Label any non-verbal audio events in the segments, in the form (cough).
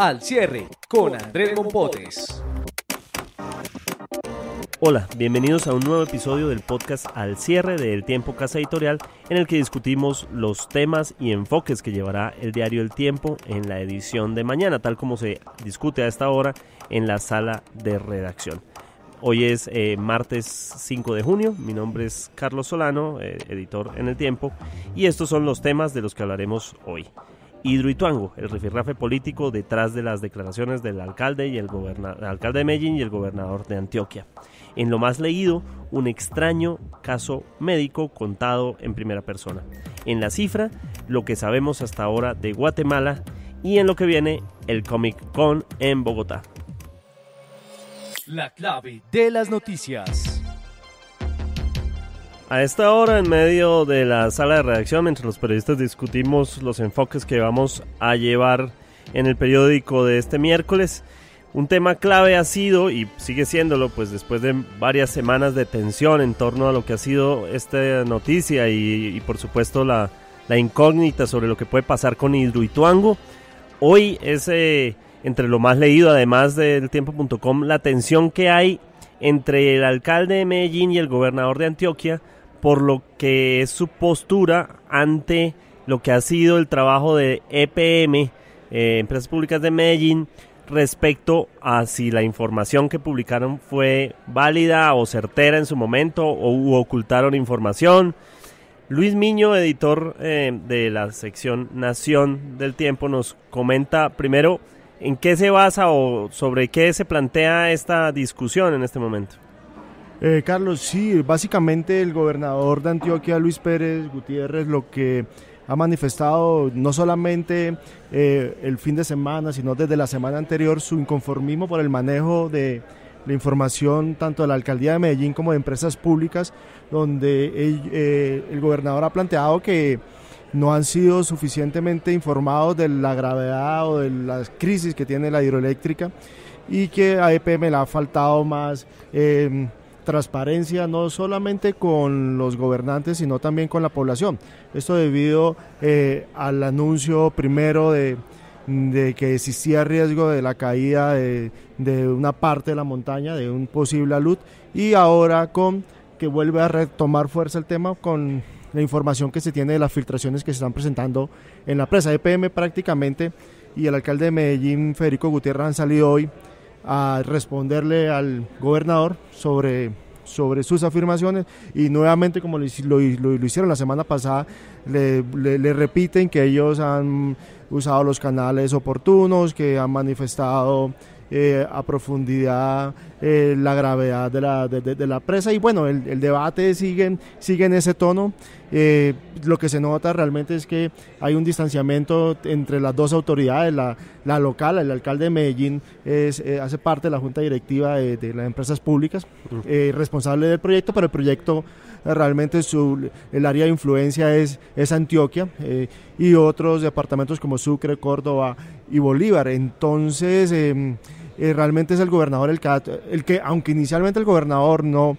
Al cierre con Andrés Mompotes. Hola, bienvenidos a un nuevo episodio del podcast Al cierre de El Tiempo Casa Editorial, en el que discutimos los temas y enfoques que llevará el diario El Tiempo en la edición de mañana, tal como se discute a esta hora en la sala de redacción. Hoy es eh, martes 5 de junio, mi nombre es Carlos Solano, eh, editor en El Tiempo, y estos son los temas de los que hablaremos hoy. Hidroituango, el rifirrafe político detrás de las declaraciones del alcalde, y alcalde de Medellín y el gobernador de Antioquia. En lo más leído, un extraño caso médico contado en primera persona. En la cifra, lo que sabemos hasta ahora de Guatemala y en lo que viene, el Comic Con en Bogotá. La clave de las noticias. A esta hora, en medio de la sala de redacción, entre los periodistas discutimos los enfoques que vamos a llevar en el periódico de este miércoles, un tema clave ha sido, y sigue siéndolo, pues después de varias semanas de tensión en torno a lo que ha sido esta noticia y, por supuesto la, incógnita sobre lo que puede pasar con Hidruituango. hoy es eh, entre lo más leído, además del tiempo.com, la tensión que hay entre el alcalde de Medellín y el gobernador de Antioquia por lo que es su postura ante lo que ha sido el trabajo de EPM, eh, Empresas Públicas de Medellín, respecto a si la información que publicaron fue válida o certera en su momento o ocultaron información. Luis Miño, editor eh, de la sección Nación del Tiempo, nos comenta primero en qué se basa o sobre qué se plantea esta discusión en este momento. Eh, Carlos, sí, básicamente el gobernador de Antioquia, Luis Pérez Gutiérrez, lo que ha manifestado no solamente eh, el fin de semana, sino desde la semana anterior su inconformismo por el manejo de la información tanto de la alcaldía de Medellín como de empresas públicas, donde el, eh, gobernador ha planteado que no han sido suficientemente informados de la gravedad o de las crisis que tiene la hidroeléctrica y que a EPM le ha faltado más... Eh, transparencia no solamente con los gobernantes, sino también con la población. Esto debido eh, al anuncio primero de, que existía riesgo de la caída de, una parte de la montaña, de un posible alud, y ahora con que vuelve a retomar fuerza el tema con la información que se tiene de las filtraciones que se están presentando en la presa. EPM prácticamente y el alcalde de Medellín, Federico Gutiérrez, han salido hoy a responderle al gobernador sobre, sobre sus afirmaciones y nuevamente como lo, lo, hicieron la semana pasada, le, le, repiten que ellos han usado los canales oportunos, que han manifestado eh, a profundidad eh, la gravedad de la, la, presa y bueno, el, el debate sigue, sigue en ese tono. Eh, lo que se nota realmente es que hay un distanciamiento entre las dos autoridades, la, local, el alcalde de Medellín es, eh, hace parte de la junta directiva de, las empresas públicas, eh, responsable del proyecto, pero el proyecto realmente su, el área de influencia es, es Antioquia y otros departamentos como Sucre, Córdoba y Bolívar. Entonces, em, realmente es el gobernador el que aunque inicialmente el gobernador no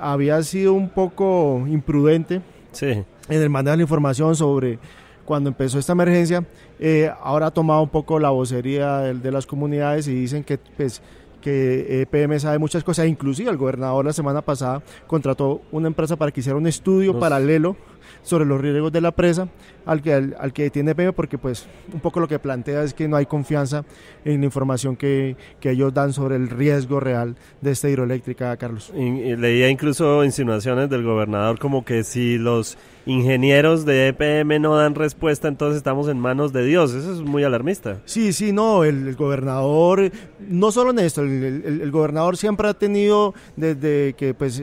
había sido un poco imprudente, en el manejo de la información sobre cuando empezó esta emergencia, eh, ahora ha tomado un poco la vocería de, las comunidades y dicen que pues, que EPM eh, sabe muchas cosas, inclusive el gobernador la semana pasada contrató una empresa para que hiciera un estudio paralelo sobre los riesgos de la presa al que, al, que tiene PM porque pues un poco lo que plantea es que no hay confianza en la información que, ellos dan sobre el riesgo real de esta hidroeléctrica, Carlos. Y, leía incluso insinuaciones del gobernador como que si los ingenieros de EPM no dan respuesta, entonces estamos en manos de Dios. Eso es muy alarmista. Sí, sí, no, el, gobernador, no solo en esto, el gobernador siempre ha tenido desde que pues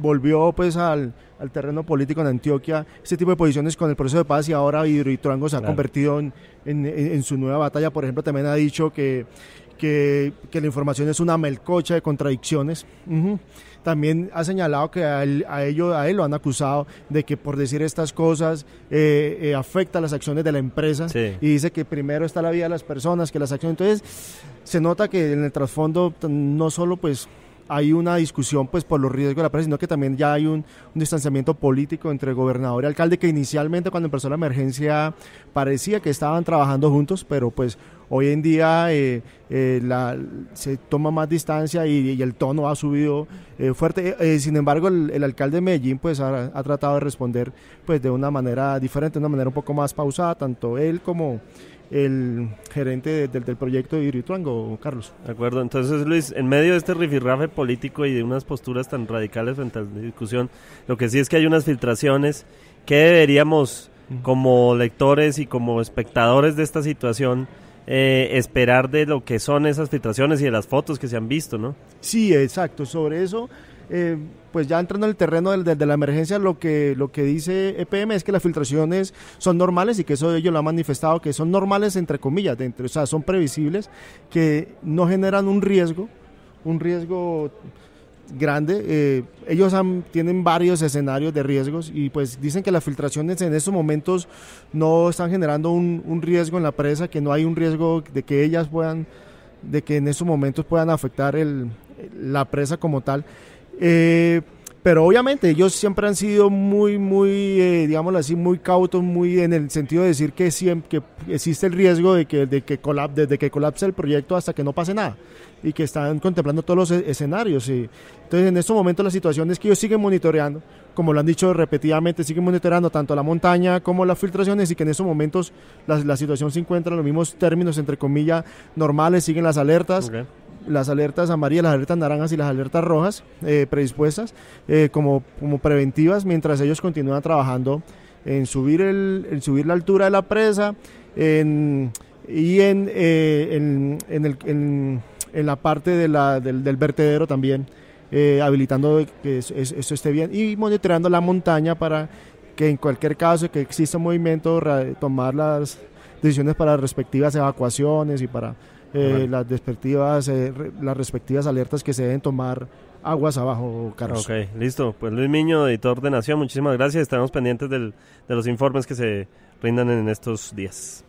volvió pues al al terreno político en Antioquia, este tipo de posiciones con el proceso de paz y ahora Hidroituango se ha convertido en, su nueva batalla. Por ejemplo, también ha dicho que, que, la información es una melcocha de contradicciones. También ha señalado que a él, él lo han acusado de que por decir estas cosas eh, eh, afecta las acciones de la empresa y dice que primero está la vida de las personas que las acciones. Entonces, se nota que en el trasfondo no solo pues hay una discusión pues por los riesgos de la presión, sino que también ya hay un, distanciamiento político entre gobernador y alcalde que inicialmente cuando empezó la emergencia parecía que estaban trabajando juntos, pero pues hoy en día eh, eh, se toma más distancia y, el tono ha subido eh, fuerte. sin embargo, el, alcalde de Medellín pues ha, tratado de responder pues de una manera diferente, de una manera un poco más pausada, tanto él como el gerente del proyecto de Virituango, Carlos. De acuerdo, entonces Luis, en medio de este rifirrafe político y de unas posturas tan radicales frente a la discusión, lo que sí es que hay unas filtraciones ¿qué deberíamos como lectores y como espectadores de esta situación eh, esperar de lo que son esas filtraciones y de las fotos que se han visto, ¿no? Sí, exacto, sobre eso eh, pues ya entrando en el terreno de, la emergencia, lo que, lo que dice EPM es que las filtraciones son normales y que eso ellos lo han manifestado, que son normales entre comillas, dentro o sea, son previsibles, que no generan un riesgo, un riesgo grande. Eh, ellos tienen varios escenarios de riesgos y pues dicen que las filtraciones en estos momentos no están generando un, riesgo en la presa, que no hay un riesgo de que ellas puedan, de que en estos momentos puedan afectar la presa como tal. Eh, pero obviamente ellos siempre han sido muy, muy, eh, digamos así, muy cautos, muy en el sentido de decir que, existe el riesgo de que, de que colap que colapse el proyecto hasta que no pase nada y que están contemplando todos los e-, escenarios. Y, entonces en estos momentos la situación es que ellos siguen monitoreando, como lo han dicho repetidamente, siguen monitoreando tanto la montaña como las filtraciones y que en estos momentos la, situación se encuentra en los mismos términos, entre comillas, normales, siguen las alertas las alertas amarillas, las alertas naranjas y las alertas rojas eh, predispuestas eh, como, como preventivas mientras ellos continúan trabajando en subir, el, subir la altura de la presa y eh, en, en, la parte de del, vertedero también, habilitando que eso, esté bien y monitoreando la montaña para que en cualquier caso que exista movimiento, tomar las decisiones para respectivas evacuaciones y para eh, las, respectivas, eh, las respectivas alertas que se deben tomar aguas abajo, Carlos. Ok, listo. Pues Luis Miño, editor de Nación, muchísimas gracias. Estamos pendientes de los informes que se rindan en estos días.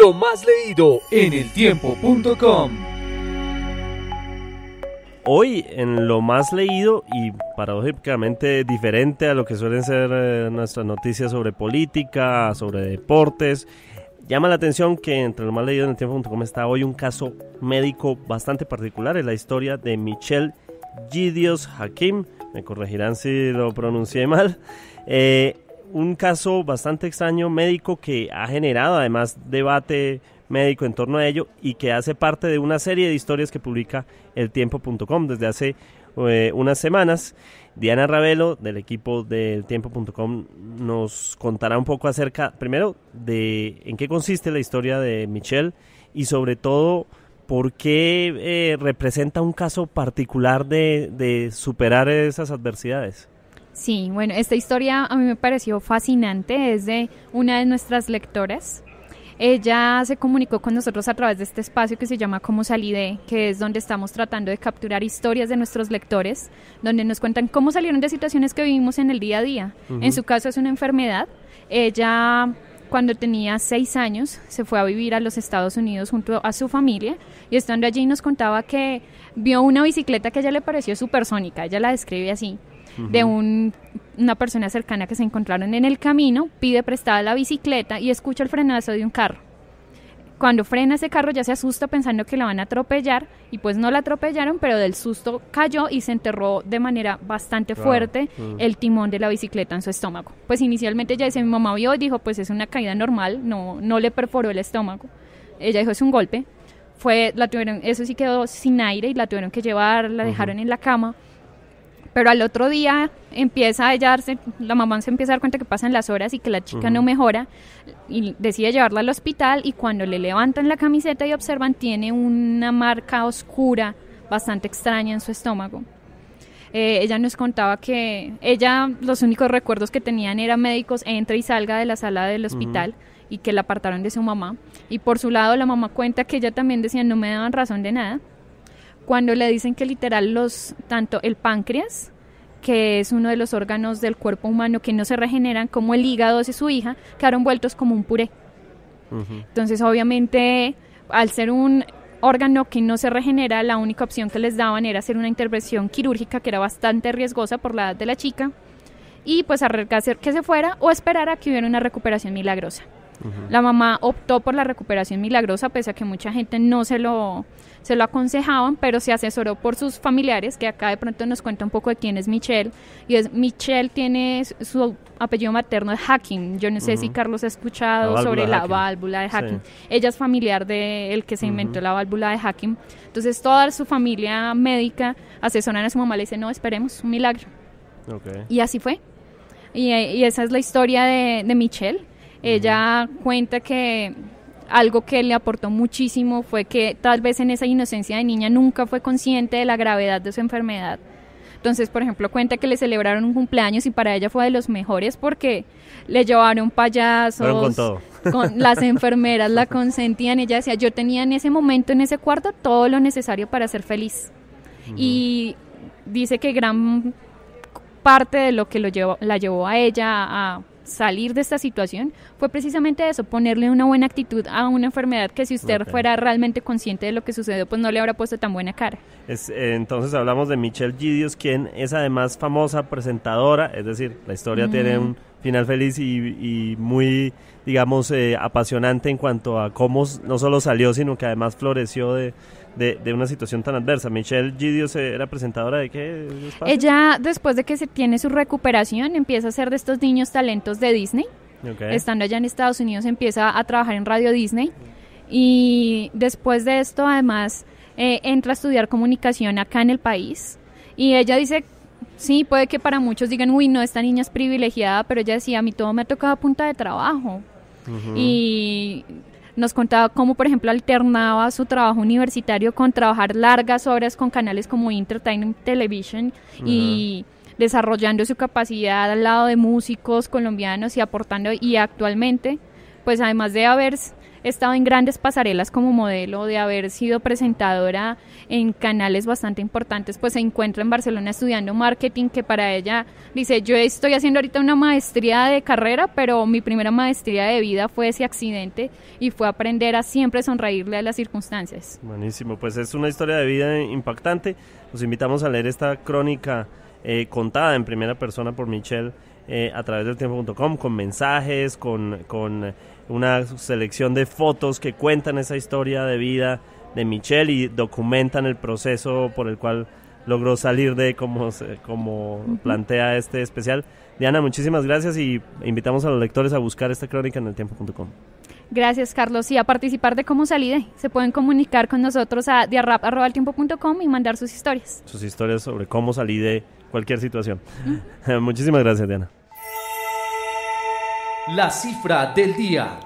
Lo más leído en tiempo.com Hoy en lo más leído y paradójicamente diferente a lo que suelen ser eh, nuestras noticias sobre política, sobre deportes, Llama la atención que entre lo más leído en el tiempo.com está hoy un caso médico bastante particular, es la historia de Michelle Gidios Hakim, me corregirán si lo pronuncié mal, eh, un caso bastante extraño médico que ha generado además debate médico en torno a ello y que hace parte de una serie de historias que publica el tiempo.com desde hace eh, unas semanas Diana Ravelo del equipo del tiempo.com nos contará un poco acerca, primero, de en qué consiste la historia de Michelle y sobre todo por qué eh, representa un caso particular de, de superar esas adversidades. Sí, bueno, esta historia a mí me pareció fascinante, es de una de nuestras lectoras, ella se comunicó con nosotros a través de este espacio que se llama Cómo Salide, que es donde estamos tratando de capturar historias de nuestros lectores, donde nos cuentan cómo salieron de situaciones que vivimos en el día a día. En su caso es una enfermedad. Ella cuando tenía seis años, se fue a vivir a los Estados Unidos junto a su familia y estando allí nos contaba que vio una bicicleta que a ella le pareció supersónica, ella la describe así, de una persona cercana que se encontraron en el camino, pide prestada la bicicleta y escucha el frenazo de un carro. Cuando frena ese carro ya se asusta pensando que la van a atropellar y pues no la atropellaron, pero del susto cayó y se enterró de manera bastante fuerte mm. el timón de la bicicleta en su estómago. Pues inicialmente ya dice, mi mamá vio y dijo, pues es una caída normal, no, no le perforó el estómago. Ella dijo, es un golpe, fue la tuvieron eso sí quedó sin aire y la tuvieron que llevar la dejaron en la cama pero al otro día empieza a hallarse la mamá se empieza a dar cuenta que pasan las horas y que la chica no mejora y decide llevarla al hospital y cuando le levantan la camiseta y observan tiene una marca oscura bastante extraña en su estómago. Eh, ella nos contaba que ella los únicos recuerdos que tenían eran médicos entra y salga de la sala del hospital. y que la apartaron de su mamá. Y por su lado, la mamá cuenta que ella también decía, no me daban razón de nada, cuando le dicen que literal los, tanto el páncreas, que es uno de los órganos del cuerpo humano que no se regeneran, como el hígado de su hija, quedaron vueltos como un puré. Entonces, obviamente, al ser un órgano que no se regenera, la única opción que les daban era hacer una intervención quirúrgica que era bastante riesgosa por la edad de la chica y pues arriesgar que se fuera o esperar a que hubiera una recuperación milagrosa. La mamá optó por la recuperación milagrosa, pese a que mucha gente no se lo, se lo aconsejaban, pero se asesoró por sus familiares, que acá de pronto nos cuenta un poco de quién es Michelle. Y es Michelle tiene su apellido materno de Hacking. Yo no sé si Carlos ha escuchado sobre la válvula de Hacking. Ella es familiar de que se inventó la válvula de Hacking. Entonces toda su familia médica asesoran a su mamá, le dice, no, esperemos, un milagro. Y así fue. Eh, y, esa es la historia de Michelle ella cuenta que algo que le aportó muchísimo fue que tal vez en esa inocencia de niña nunca fue consciente de la gravedad de su enfermedad. Entonces, por ejemplo, cuenta que le celebraron un cumpleaños y para ella fue de los mejores porque le llevaron payasos, con Con, (laughs) las enfermeras la consentían. Ella decía, yo tenía en ese momento, en ese cuarto, todo lo necesario para ser feliz. Y dice que gran parte de lo que la llevó a ella a salir de esta situación fue precisamente eso, ponerle una buena actitud a una enfermedad que si usted fuera realmente consciente de lo que sucedió, pues no le habrá puesto tan buena cara. Eh, entonces hablamos de Michelle Gidios quien es además famosa presentadora, es decir, la historia tiene un final feliz y, muy, digamos, eh, apasionante en cuanto a cómo no solo salió, sino que además floreció de, una situación tan adversa. Michelle se era presentadora de qué? Ella, después de que se tiene su recuperación, empieza a ser de estos niños talentos de Disney. Estando allá en Estados Unidos, empieza a trabajar en Radio Disney. Y después de esto, además, eh, entra a estudiar comunicación acá en el país. Y ella dice Sí, puede que para muchos digan, uy, no, esta niña es privilegiada, pero ella decía, a mí todo me ha a punta de trabajo. Y nos contaba cómo, por ejemplo, alternaba su trabajo universitario con trabajar largas horas con canales como Entertainment Television y desarrollando su capacidad al lado de músicos colombianos y aportando y actualmente pues además de haber he estado en grandes pasarelas como modelo, de haber sido presentadora en canales bastante importantes, pues se encuentra en Barcelona estudiando marketing, que para ella dice, yo estoy haciendo ahorita una maestría de carrera, pero mi primera maestría de vida fue ese accidente y fue aprender a siempre sonreírle a las circunstancias. Buenísimo, pues es una historia de vida impactante. Los invitamos a leer esta crónica eh, contada en primera persona por Michelle eh, a través del tiempo.com, con mensajes, con... con una selección de fotos que cuentan esa historia de vida de Michelle y documentan el proceso por el cual logró salir de como, como plantea este especial. Diana, muchísimas gracias y invitamos a los lectores a buscar esta crónica en el tiempo.com. Gracias, Carlos. Y a participar de Cómo Salí de... Se pueden comunicar con nosotros a diarrap.com y mandar sus historias. Sus historias sobre cómo salí de cualquier situación. (laughs) Muchísimas gracias, Diana. La cifra del día.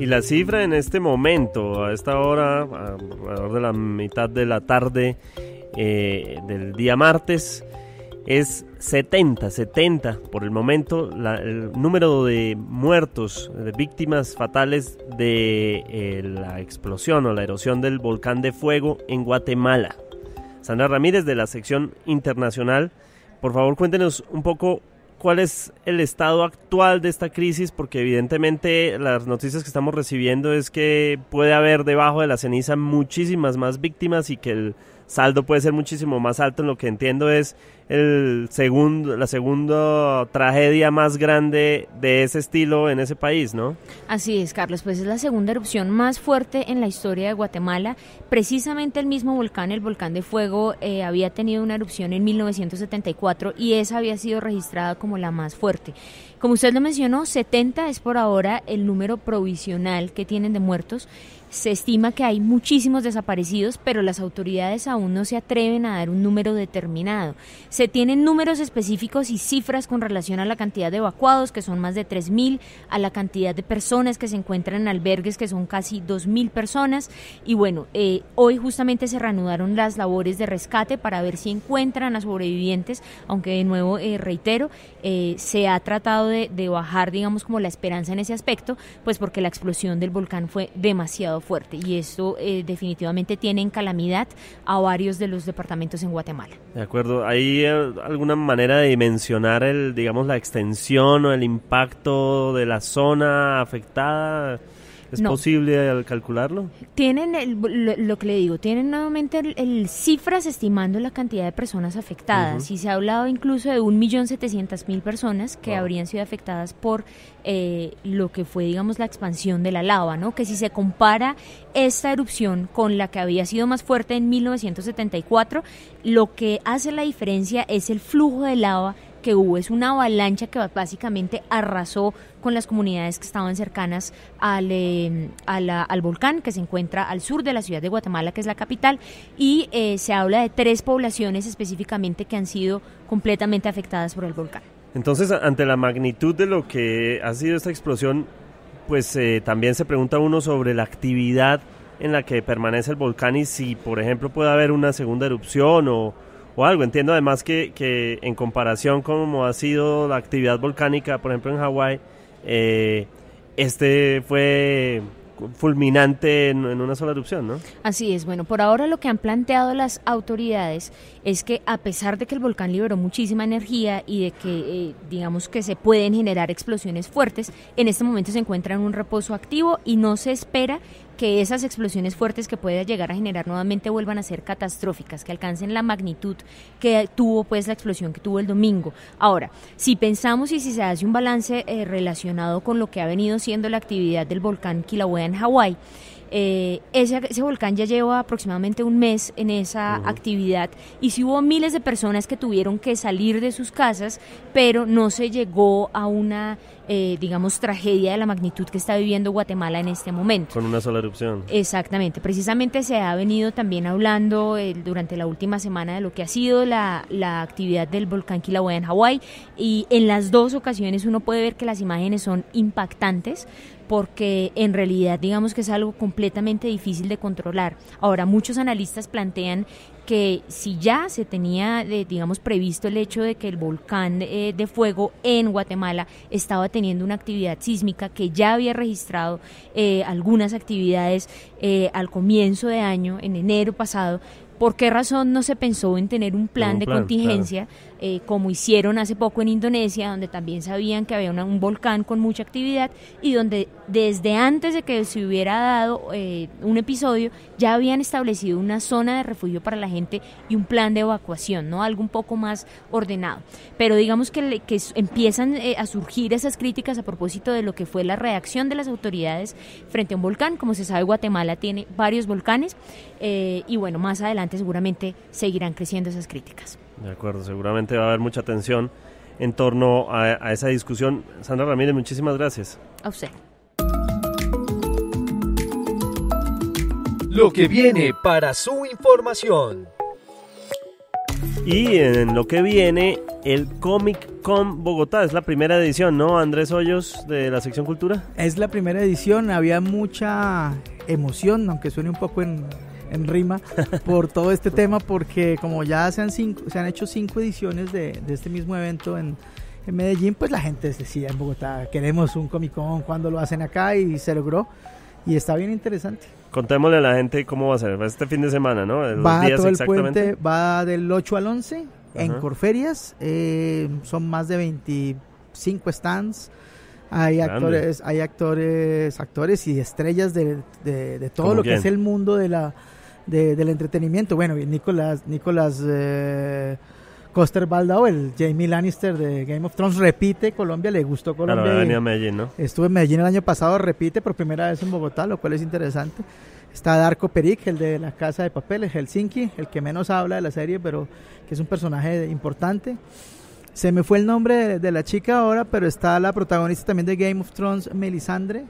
Y la cifra en este momento, a esta hora, alrededor de la mitad de la tarde eh, del día martes, es 70, 70 por el momento el número de muertos, de víctimas fatales de eh, la explosión o la erosión del volcán de fuego en Guatemala. Sandra Ramírez de la sección internacional, por favor cuéntenos un poco cuál es el estado actual de esta crisis, porque evidentemente las noticias que estamos recibiendo es que puede haber debajo de la ceniza muchísimas más víctimas y que el saldo puede ser muchísimo más alto. En lo que entiendo es el segundo, la segunda tragedia más grande de ese estilo en ese país, ¿no? Así es, Carlos. Pues es la segunda erupción más fuerte en la historia de Guatemala. Precisamente el mismo volcán, el volcán de fuego, eh, había tenido una erupción en 1974 y esa había sido registrada como la más fuerte. Como usted lo mencionó, 70 es por ahora el número provisional que tienen de muertos. Se estima que hay muchísimos desaparecidos, pero las autoridades aún no se atreven a dar un número determinado. Se tienen números específicos y cifras con relación a la cantidad de evacuados, que son más de 3.000, a la cantidad de personas que se encuentran en albergues, que son casi 2.000 personas. Y bueno, eh, hoy justamente se reanudaron las labores de rescate para ver si encuentran a sobrevivientes, aunque de nuevo eh, reitero, eh, se ha tratado de, bajar, digamos, como la esperanza en ese aspecto, pues porque la explosión del volcán fue demasiado fuerte y esto eh, definitivamente tiene en calamidad a varios de los departamentos en Guatemala. De acuerdo, ¿hay eh, alguna manera de dimensionar el, digamos, la extensión o el impacto de la zona afectada? ¿Es posible calcularlo? Tienen, lo, que le digo, tienen nuevamente el, cifras estimando la cantidad de personas afectadas y se ha hablado incluso de 1.700.000 personas que habrían sido afectadas por eh, lo que fue, digamos, la expansión de la lava, ¿no? Que si se compara esta erupción con la que había sido más fuerte en 1974, lo que hace la diferencia es el flujo de lava que hubo es una avalancha que básicamente arrasó con las comunidades que estaban cercanas al, em, al, volcán que se encuentra al sur de la ciudad de Guatemala, que es la capital, y eh, se habla de tres poblaciones específicamente que han sido completamente afectadas por el volcán. Entonces, ante la magnitud de lo que ha sido esta explosión, pues eh, también se pregunta uno sobre la actividad en la que permanece el volcán y si, por ejemplo, puede haber una segunda erupción o, o algo. Entiendo además que, en comparación como ha sido la actividad volcánica, por ejemplo en Hawái, eh, este fue fulminante en, en, una sola erupción, ¿no? Así es. Bueno, por ahora lo que han planteado las autoridades es que a pesar de que el volcán liberó muchísima energía y de que eh, digamos que se pueden generar explosiones fuertes, en este momento se encuentra en un reposo activo y no se espera que esas explosiones fuertes que pueda llegar a generar nuevamente vuelvan a ser catastróficas, que alcancen la magnitud que tuvo pues la explosión que tuvo el domingo. Ahora, si pensamos y si se hace un balance eh, relacionado con lo que ha venido siendo la actividad del volcán Kilauea en Hawái, eh, ese, ese, volcán ya lleva aproximadamente un mes en esa actividad y si hubo miles de personas que tuvieron que salir de sus casas, pero no se llegó a una eh, digamos, tragedia de la magnitud que está viviendo Guatemala en este momento. Con una sola erupción. Exactamente. Precisamente se ha venido también hablando durante la última semana de lo que ha sido la, la actividad del volcán Kilauea en Hawái y en las dos ocasiones uno puede ver que las imágenes son impactantes porque en realidad digamos que es algo completamente difícil de controlar. Ahora, muchos analistas plantean que si ya se tenía, eh, digamos, previsto el hecho de que el volcán eh, de fuego en Guatemala estaba teniendo una actividad sísmica, que ya había registrado eh, algunas actividades al comienzo de año, en enero pasado, ¿Por qué razón no se pensó en tener un plan de contingencia eh, como hicieron hace poco en Indonesia, donde también sabían que había un volcán con mucha actividad y donde desde antes de que se hubiera dado eh, un episodio ya habían establecido una zona de refugio para la gente y un plan de evacuación, ¿no? Algo un poco más ordenado. Pero digamos que, que empiezan eh, a surgir esas críticas a propósito de lo que fue la reacción de las autoridades frente a un volcán. Como se sabe, Guatemala tiene varios volcanes y bueno, más adelante seguramente seguirán creciendo esas críticas. De acuerdo, seguramente va a haber mucha tensión en torno a, a esa discusión. Sandra Ramírez, muchísimas gracias. A usted. Lo que viene para su información. Y en lo que viene, el Comic Con Bogotá. Es la primera edición, ¿no, Andrés Hoyos, de la sección Cultura? Es la primera edición. Había mucha emoción, aunque suene un poco en, en rima, por todo este tema, porque como ya se han, se han hecho cinco ediciones de, este mismo evento en, en, Medellín, pues la gente decía en Bogotá, queremos un Comic Con, cuando lo hacen acá? Y se logró. Y está bien interesante. Contémosle a la gente cómo va a ser. Este fin de semana, ¿no? va días todo va del 8 al 11 en Corferias. Eh, son más de 25 stands. Hay actores, hay actores, actores y estrellas de, todo lo que es el mundo de la, del entretenimiento. Bueno, Nicolás, Nicolás eh, Coster Baldao, el Jamie Lannister de Game of Thrones, repite Colombia, le gustó Colombia. ¿no? Estuve en Medellín el año pasado, repite por primera vez en Bogotá, lo cual es interesante. Está Darko Peric, el de La Casa de Papeles, Helsinki, el que menos habla de la serie, pero que es un personaje importante. Se me fue el nombre de, la chica ahora, pero está la protagonista también de Game of Thrones, Melisandre.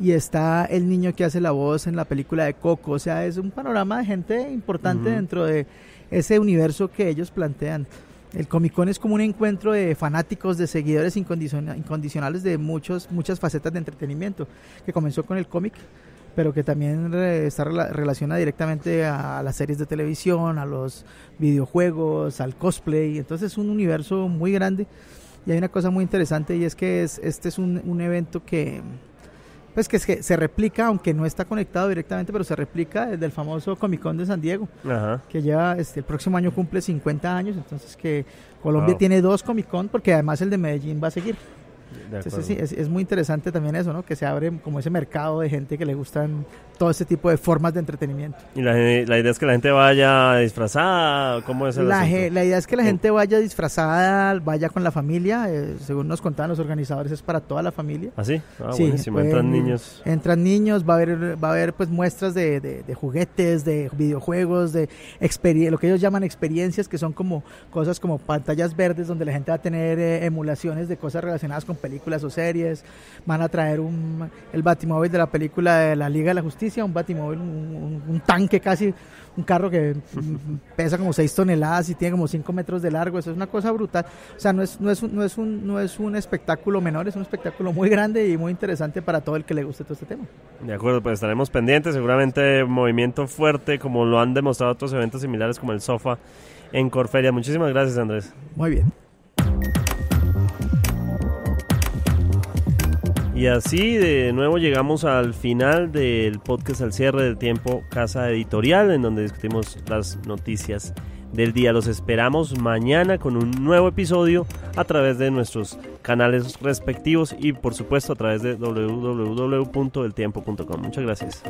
Y está el niño que hace la voz en la película de Coco. O sea, es un panorama de gente importante dentro de ese universo que ellos plantean. El Comic Con es como un encuentro de fanáticos, de seguidores incondicionales de muchos, muchas facetas de entretenimiento, que comenzó con el cómic, pero que también está relacionada directamente a las series de televisión, a los videojuegos, al cosplay. Entonces es un universo muy grande. Y hay una cosa muy interesante y es que este es un, evento que, pues que, se replica, aunque no está conectado directamente, pero se replica desde el famoso Comic Con de San Diego, que ya este, el próximo año cumple 50 años, entonces que Colombia tiene dos Comic Con, porque además el de Medellín va a seguir es, muy interesante también eso, ¿no? Que se abre como ese mercado de gente que le gustan todo ese tipo de formas de entretenimiento. ¿Y la, idea es que la gente vaya disfrazada? ¿Cómo es el la, idea es que la gente vaya disfrazada, vaya con la familia. Eh, según nos contaban los organizadores, es para toda la familia. ¿Ah, sí? Ah, buenísimo. entran niños. Entran niños, va a haber, va a haber pues muestras de, juguetes, de videojuegos, de lo que ellos llaman experiencias, que son como cosas como pantallas verdes donde la gente va a tener eh, emulaciones de cosas relacionadas con películas o series, van a traer un, el batimóvil de la película de la Liga de la Justicia, un batimóvil, un, tanque casi, un carro que (laughs) pesa como 6 toneladas y tiene como 5 metros de largo, eso es una cosa brutal. O sea, no es, no, es un, no, es un, no es un espectáculo menor, es un espectáculo muy grande y muy interesante para todo el que le guste todo este tema. De acuerdo, pues estaremos pendientes, seguramente movimiento fuerte como lo han demostrado otros eventos similares como el SOFA en Corferia. Muchísimas gracias, Andrés. Muy bien. Y así de nuevo llegamos al final del podcast al cierre del tiempo Casa Editorial, en donde discutimos las noticias del día. Los esperamos mañana con un nuevo episodio a través de nuestros canales respectivos y por supuesto a través de www.eltiempo.com. Muchas gracias.